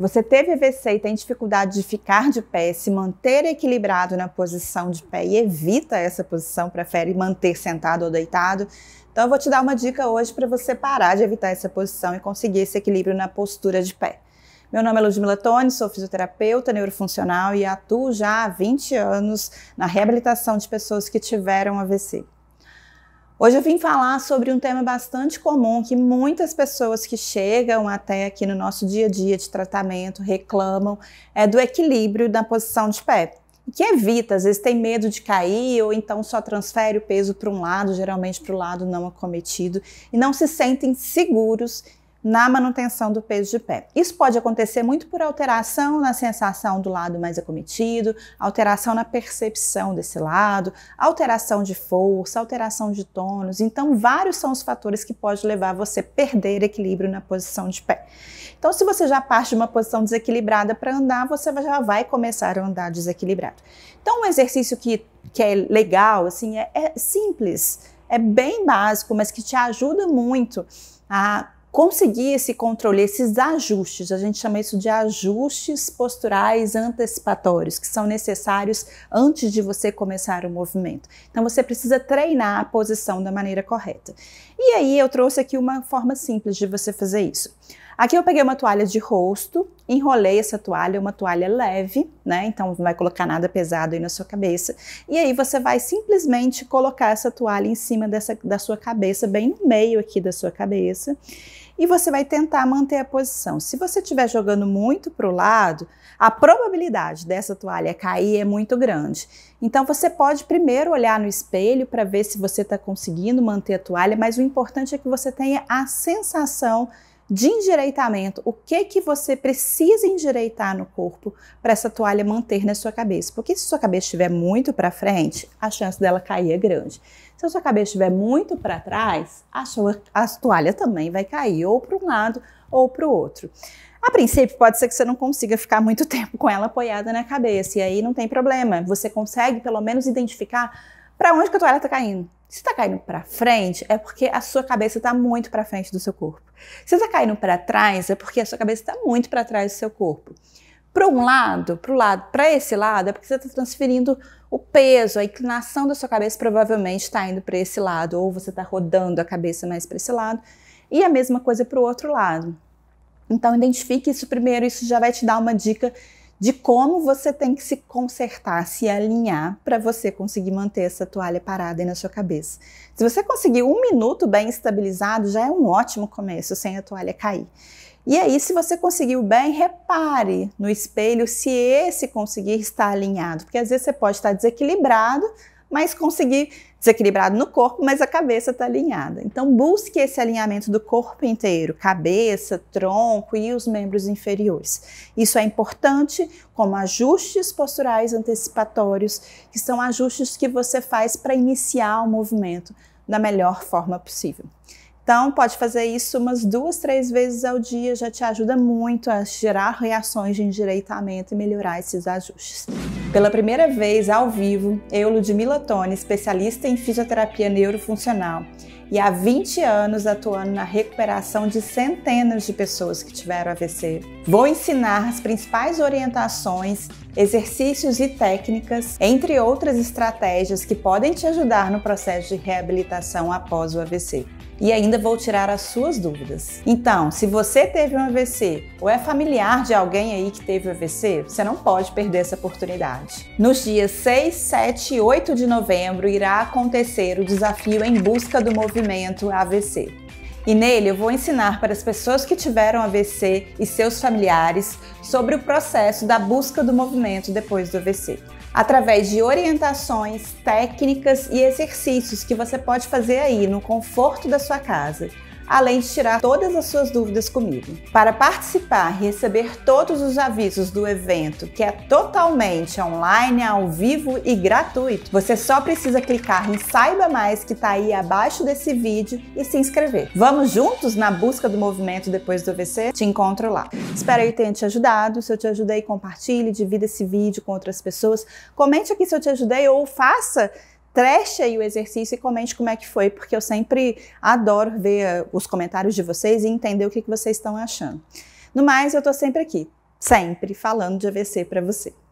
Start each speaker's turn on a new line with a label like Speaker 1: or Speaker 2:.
Speaker 1: Você teve AVC e tem dificuldade de ficar de pé, se manter equilibrado na posição de pé e evita essa posição, prefere manter sentado ou deitado. Então eu vou te dar uma dica hoje para você parar de evitar essa posição e conseguir esse equilíbrio na postura de pé. Meu nome é Ludmila Tone, sou fisioterapeuta neurofuncional e atuo já há 20 anos na reabilitação de pessoas que tiveram AVC. Hoje eu vim falar sobre um tema bastante comum que muitas pessoas que chegam até aqui no nosso dia a dia de tratamento reclamam, é do equilíbrio da posição de pé. Que evita, às vezes tem medo de cair ou então só transfere o peso para um lado, geralmente para o lado não acometido, e não se sentem seguros na manutenção do peso de pé. Isso pode acontecer muito por alteração na sensação do lado mais acometido, alteração na percepção desse lado, alteração de força, alteração de tônus. Então, vários são os fatores que podem levar você a perder equilíbrio na posição de pé. Então, se você já parte de uma posição desequilibrada para andar, você já vai começar a andar desequilibrado. Então, um exercício que, que é legal, assim, é, é simples, é bem básico, mas que te ajuda muito a conseguir esse controle, esses ajustes, a gente chama isso de ajustes posturais antecipatórios, que são necessários antes de você começar o movimento. Então você precisa treinar a posição da maneira correta. E aí eu trouxe aqui uma forma simples de você fazer isso. Aqui eu peguei uma toalha de rosto, enrolei essa toalha, uma toalha leve, né? Então não vai colocar nada pesado aí na sua cabeça. E aí você vai simplesmente colocar essa toalha em cima dessa, da sua cabeça, bem no meio aqui da sua cabeça e você vai tentar manter a posição. Se você estiver jogando muito para o lado, a probabilidade dessa toalha cair é muito grande. Então você pode primeiro olhar no espelho para ver se você está conseguindo manter a toalha, mas o importante é que você tenha a sensação de endireitamento, o que que você precisa endireitar no corpo para essa toalha manter na sua cabeça. Porque se sua cabeça estiver muito para frente, a chance dela cair é grande. Se a sua cabeça estiver muito para trás, a, sua, a toalha também vai cair ou para um lado ou para o outro. A princípio, pode ser que você não consiga ficar muito tempo com ela apoiada na cabeça, e aí não tem problema. Você consegue pelo menos identificar para onde a toalha está caindo. Se tá caindo para frente, é porque a sua cabeça está muito para frente do seu corpo. Se tá caindo para trás, é porque a sua cabeça está muito para trás do seu corpo. Para um lado, para lado, para esse lado, é porque você está transferindo o peso, a inclinação da sua cabeça provavelmente está indo para esse lado, ou você está rodando a cabeça mais para esse lado, e a mesma coisa para o outro lado. Então identifique isso primeiro, isso já vai te dar uma dica de como você tem que se consertar, se alinhar para você conseguir manter essa toalha parada aí na sua cabeça. Se você conseguir um minuto bem estabilizado, já é um ótimo começo sem a toalha cair. E aí, se você conseguiu bem, repare no espelho se esse conseguir estar alinhado, porque às vezes você pode estar desequilibrado, mas conseguir desequilibrado no corpo, mas a cabeça está alinhada. Então busque esse alinhamento do corpo inteiro, cabeça, tronco e os membros inferiores. Isso é importante como ajustes posturais antecipatórios, que são ajustes que você faz para iniciar o movimento da melhor forma possível. Então, pode fazer isso umas duas, três vezes ao dia, já te ajuda muito a gerar reações de endireitamento e melhorar esses ajustes. Pela primeira vez ao vivo, eu, Ludmila Tone, especialista em fisioterapia neurofuncional, e há 20 anos atuando na recuperação de centenas de pessoas que tiveram AVC. Vou ensinar as principais orientações, exercícios e técnicas, entre outras estratégias que podem te ajudar no processo de reabilitação após o AVC e ainda vou tirar as suas dúvidas. Então, se você teve um AVC ou é familiar de alguém aí que teve um AVC, você não pode perder essa oportunidade. Nos dias 6, 7 e 8 de novembro irá acontecer o desafio em busca do movimento AVC. E nele eu vou ensinar para as pessoas que tiveram AVC e seus familiares sobre o processo da busca do movimento depois do AVC através de orientações, técnicas e exercícios que você pode fazer aí no conforto da sua casa além de tirar todas as suas dúvidas comigo. Para participar e receber todos os avisos do evento, que é totalmente online, ao vivo e gratuito, você só precisa clicar em Saiba Mais que está aí abaixo desse vídeo e se inscrever. Vamos juntos na busca do movimento depois do AVC? Te encontro lá. Espero que tenha te ajudado. Se eu te ajudei, compartilhe, divida esse vídeo com outras pessoas. Comente aqui se eu te ajudei ou faça Treche aí o exercício e comente como é que foi, porque eu sempre adoro ver eh, os comentários de vocês e entender o que, que vocês estão achando. No mais, eu estou sempre aqui, sempre falando de AVC para você.